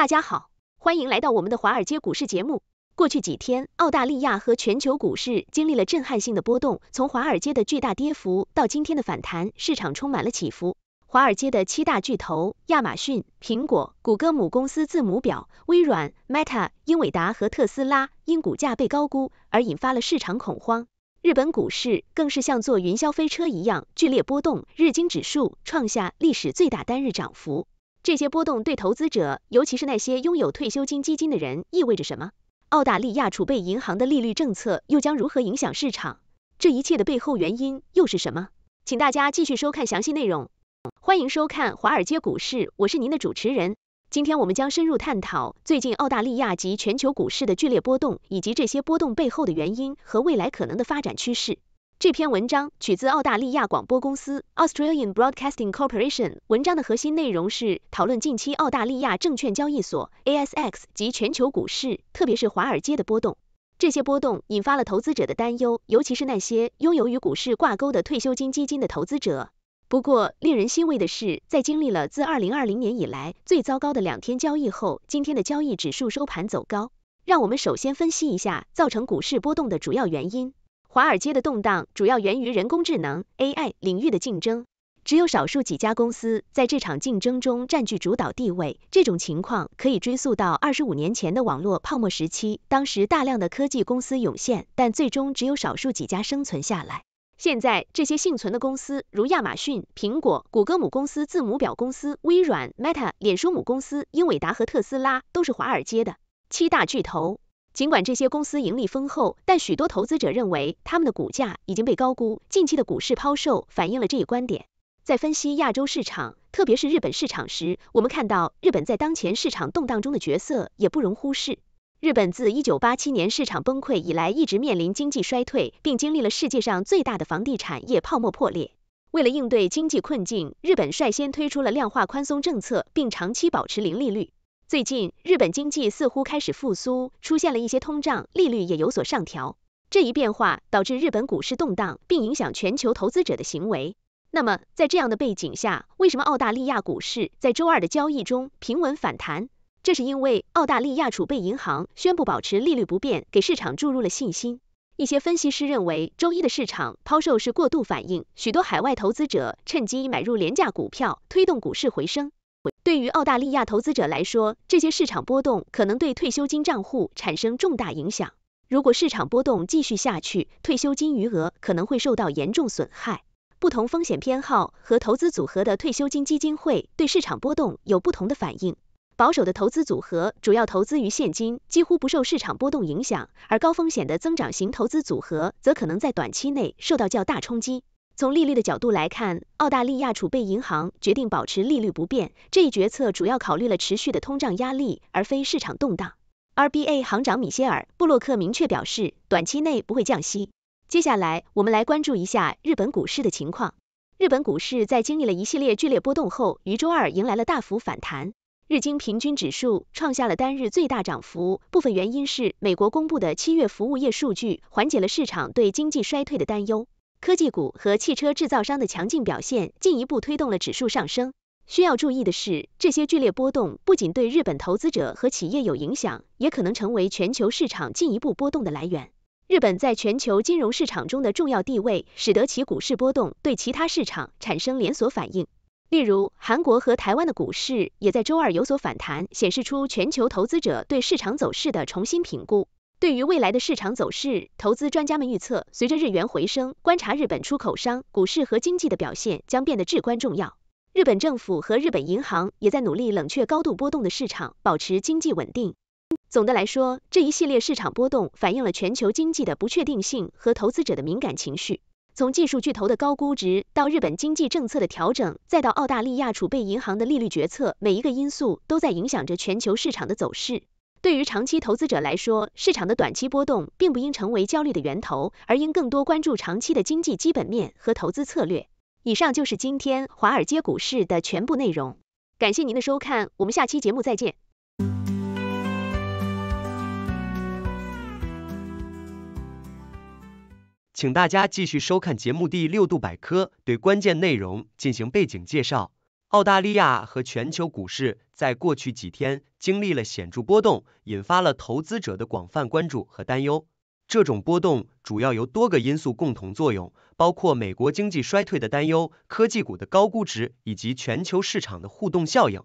大家好，欢迎来到我们的华尔街股市节目。过去几天，澳大利亚和全球股市经历了震撼性的波动，从华尔街的巨大跌幅到今天的反弹，市场充满了起伏。华尔街的七大巨头，亚马逊、苹果、谷歌母公司字母表、微软、Meta、英伟达和特斯拉，因股价被高估而引发了市场恐慌。日本股市更是像坐云霄飞车一样剧烈波动，日经指数创下历史最大单日涨幅。这些波动对投资者，尤其是那些拥有退休金基金的人，意味着什么？澳大利亚储备银行的利率政策又将如何影响市场？这一切的背后原因又是什么？请大家继续收看详细内容。欢迎收看《华尔街股市》，我是您的主持人。今天我们将深入探讨最近澳大利亚及全球股市的剧烈波动，以及这些波动背后的原因和未来可能的发展趋势。这篇文章取自澳大利亚广播公司 Australian Broadcasting Corporation。文章的核心内容是讨论近期澳大利亚证券交易所 ASX 及全球股市，特别是华尔街的波动。这些波动引发了投资者的担忧，尤其是那些拥有与股市挂钩的退休金基金的投资者。不过，令人欣慰的是，在经历了自2020年以来最糟糕的两天交易后，今天的交易指数收盘走高。让我们首先分析一下造成股市波动的主要原因。华尔街的动荡主要源于人工智能 （AI） 领域的竞争，只有少数几家公司在这场竞争中占据主导地位。这种情况可以追溯到二十五年前的网络泡沫时期，当时大量的科技公司涌现，但最终只有少数几家生存下来。现在，这些幸存的公司如亚马逊、苹果、谷歌母公司字母表公司、微软、Meta（ 脸书母公司）、英伟达和特斯拉都是华尔街的七大巨头。尽管这些公司盈利丰厚，但许多投资者认为他们的股价已经被高估。近期的股市抛售反映了这一观点。在分析亚洲市场，特别是日本市场时，我们看到日本在当前市场动荡中的角色也不容忽视。日本自1987年市场崩溃以来，一直面临经济衰退，并经历了世界上最大的房地产业泡沫破裂。为了应对经济困境，日本率先推出了量化宽松政策，并长期保持零利率。最近，日本经济似乎开始复苏，出现了一些通胀，利率也有所上调。这一变化导致日本股市动荡，并影响全球投资者的行为。那么，在这样的背景下，为什么澳大利亚股市在周二的交易中平稳反弹？这是因为澳大利亚储备银行宣布保持利率不变，给市场注入了信心。一些分析师认为，周一的市场抛售是过度反应，许多海外投资者趁机买入廉价股票，推动股市回升。对于澳大利亚投资者来说，这些市场波动可能对退休金账户产生重大影响。如果市场波动继续下去，退休金余额可能会受到严重损害。不同风险偏好和投资组合的退休金基金会对市场波动有不同的反应。保守的投资组合主要投资于现金，几乎不受市场波动影响，而高风险的增长型投资组合则可能在短期内受到较大冲击。从利率的角度来看，澳大利亚储备银行决定保持利率不变。这一决策主要考虑了持续的通胀压力，而非市场动荡。RBA 行长米歇尔·布洛克明确表示，短期内不会降息。接下来，我们来关注一下日本股市的情况。日本股市在经历了一系列剧烈波动后，于周二迎来了大幅反弹。日经平均指数创下了单日最大涨幅，部分原因是美国公布的七月服务业数据缓解了市场对经济衰退的担忧。科技股和汽车制造商的强劲表现进一步推动了指数上升。需要注意的是，这些剧烈波动不仅对日本投资者和企业有影响，也可能成为全球市场进一步波动的来源。日本在全球金融市场中的重要地位，使得其股市波动对其他市场产生连锁反应。例如，韩国和台湾的股市也在周二有所反弹，显示出全球投资者对市场走势的重新评估。对于未来的市场走势，投资专家们预测，随着日元回升，观察日本出口商、股市和经济的表现将变得至关重要。日本政府和日本银行也在努力冷却高度波动的市场，保持经济稳定。总的来说，这一系列市场波动反映了全球经济的不确定性和投资者的敏感情绪。从技术巨头的高估值，到日本经济政策的调整，再到澳大利亚储备银行的利率决策，每一个因素都在影响着全球市场的走势。对于长期投资者来说，市场的短期波动并不应成为焦虑的源头，而应更多关注长期的经济基本面和投资策略。以上就是今天华尔街股市的全部内容，感谢您的收看，我们下期节目再见。请大家继续收看节目第六度百科，对关键内容进行背景介绍。澳大利亚和全球股市在过去几天经历了显著波动，引发了投资者的广泛关注和担忧。这种波动主要由多个因素共同作用，包括美国经济衰退的担忧、科技股的高估值以及全球市场的互动效应。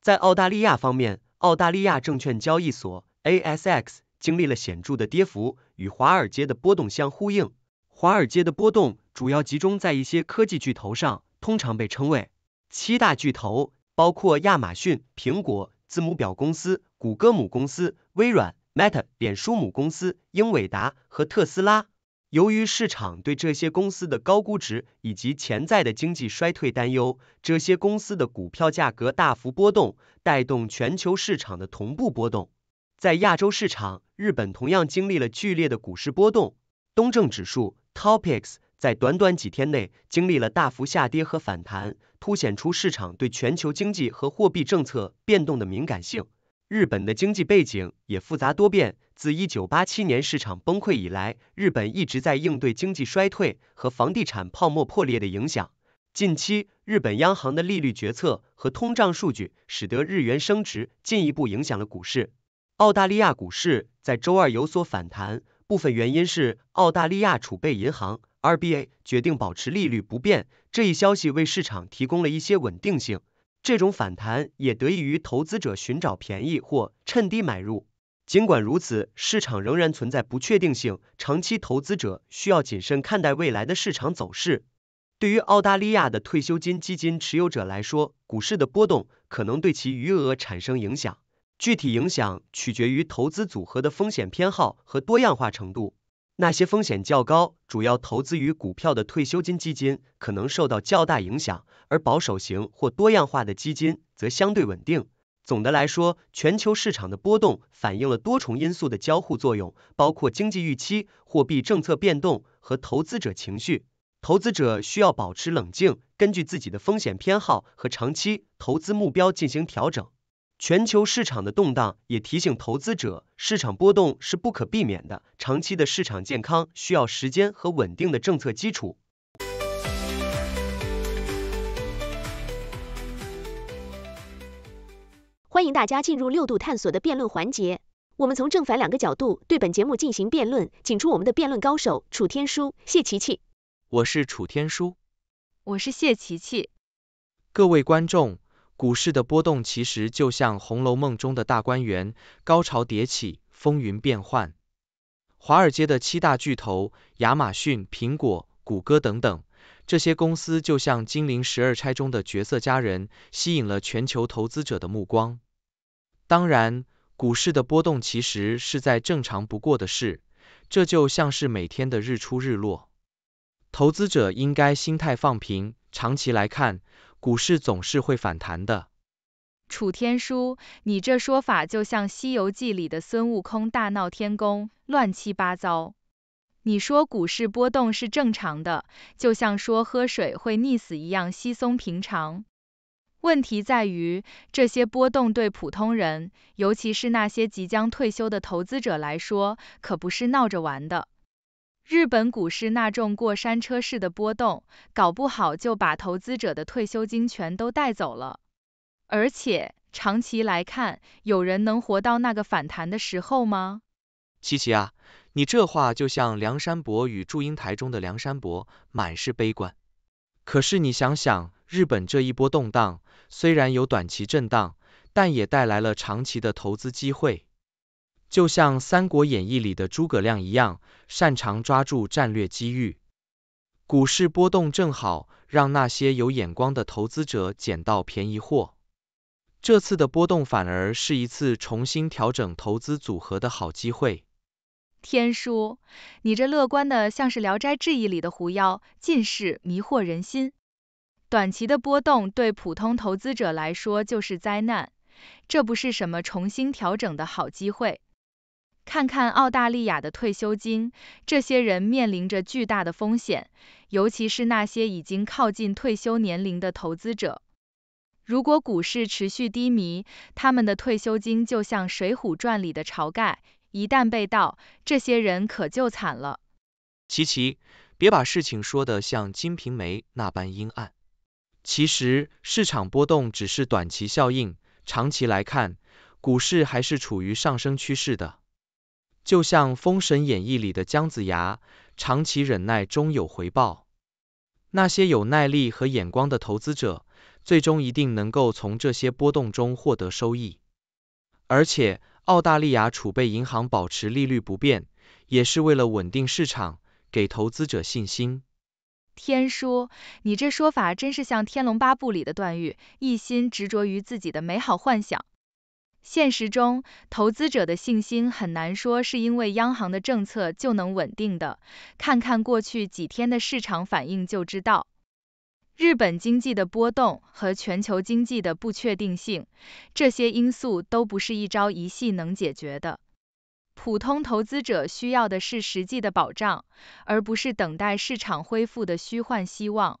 在澳大利亚方面，澳大利亚证券交易所 （ASX） 经历了显著的跌幅，与华尔街的波动相呼应。华尔街的波动主要集中在一些科技巨头上，通常被称为。七大巨头包括亚马逊、苹果、字母表公司、谷歌母公司、微软、Meta、脸书母公司、英伟达和特斯拉。由于市场对这些公司的高估值以及潜在的经济衰退担忧，这些公司的股票价格大幅波动，带动全球市场的同步波动。在亚洲市场，日本同样经历了剧烈的股市波动，东证指数 （TOPIX）。在短短几天内经历了大幅下跌和反弹，凸显出市场对全球经济和货币政策变动的敏感性。日本的经济背景也复杂多变，自1987年市场崩溃以来，日本一直在应对经济衰退和房地产泡沫破裂的影响。近期，日本央行的利率决策和通胀数据使得日元升值，进一步影响了股市。澳大利亚股市在周二有所反弹，部分原因是澳大利亚储备银行。RBA 决定保持利率不变，这一消息为市场提供了一些稳定性。这种反弹也得益于投资者寻找便宜或趁低买入。尽管如此，市场仍然存在不确定性，长期投资者需要谨慎看待未来的市场走势。对于澳大利亚的退休金基金持有者来说，股市的波动可能对其余额产生影响，具体影响取决于投资组合的风险偏好和多样化程度。那些风险较高、主要投资于股票的退休金基金可能受到较大影响，而保守型或多样化的基金则相对稳定。总的来说，全球市场的波动反映了多重因素的交互作用，包括经济预期、货币政策变动和投资者情绪。投资者需要保持冷静，根据自己的风险偏好和长期投资目标进行调整。全球市场的动荡也提醒投资者，市场波动是不可避免的。长期的市场健康需要时间和稳定的政策基础。欢迎大家进入六度探索的辩论环节，我们从正反两个角度对本节目进行辩论，请出我们的辩论高手楚天舒、谢琪琪。我是楚天舒。我是谢琪琪。各位观众。股市的波动其实就像《红楼梦》中的大观园，高潮迭起，风云变幻。华尔街的七大巨头，亚马逊、苹果、谷歌等等，这些公司就像《金陵十二钗》中的角色佳人，吸引了全球投资者的目光。当然，股市的波动其实是再正常不过的事，这就像是每天的日出日落。投资者应该心态放平，长期来看。股市总是会反弹的。楚天舒，你这说法就像《西游记》里的孙悟空大闹天宫，乱七八糟。你说股市波动是正常的，就像说喝水会溺死一样稀松平常。问题在于，这些波动对普通人，尤其是那些即将退休的投资者来说，可不是闹着玩的。日本股市那种过山车式的波动，搞不好就把投资者的退休金全都带走了。而且长期来看，有人能活到那个反弹的时候吗？琪琪啊，你这话就像《梁山伯与祝英台》中的梁山伯，满是悲观。可是你想想，日本这一波动荡，虽然有短期震荡，但也带来了长期的投资机会。就像《三国演义》里的诸葛亮一样，擅长抓住战略机遇。股市波动正好让那些有眼光的投资者捡到便宜货。这次的波动反而是一次重新调整投资组合的好机会。天叔，你这乐观的像是《聊斋志异》里的狐妖，尽是迷惑人心。短期的波动对普通投资者来说就是灾难，这不是什么重新调整的好机会。看看澳大利亚的退休金，这些人面临着巨大的风险，尤其是那些已经靠近退休年龄的投资者。如果股市持续低迷，他们的退休金就像《水浒传》里的晁盖，一旦被盗，这些人可就惨了。其齐，别把事情说得像《金瓶梅》那般阴暗。其实市场波动只是短期效应，长期来看，股市还是处于上升趋势的。就像《封神演义》里的姜子牙，长期忍耐终有回报。那些有耐力和眼光的投资者，最终一定能够从这些波动中获得收益。而且，澳大利亚储备银行保持利率不变，也是为了稳定市场，给投资者信心。天叔，你这说法真是像《天龙八部》里的段誉，一心执着于自己的美好幻想。现实中，投资者的信心很难说是因为央行的政策就能稳定的。看看过去几天的市场反应就知道，日本经济的波动和全球经济的不确定性，这些因素都不是一朝一夕能解决的。普通投资者需要的是实际的保障，而不是等待市场恢复的虚幻希望。